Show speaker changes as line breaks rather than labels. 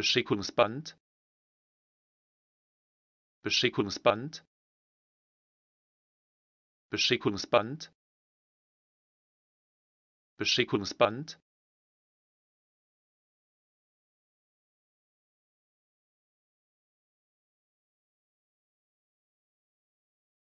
Beschickungsband Beschickungsband Beschickungsband Beschickungsband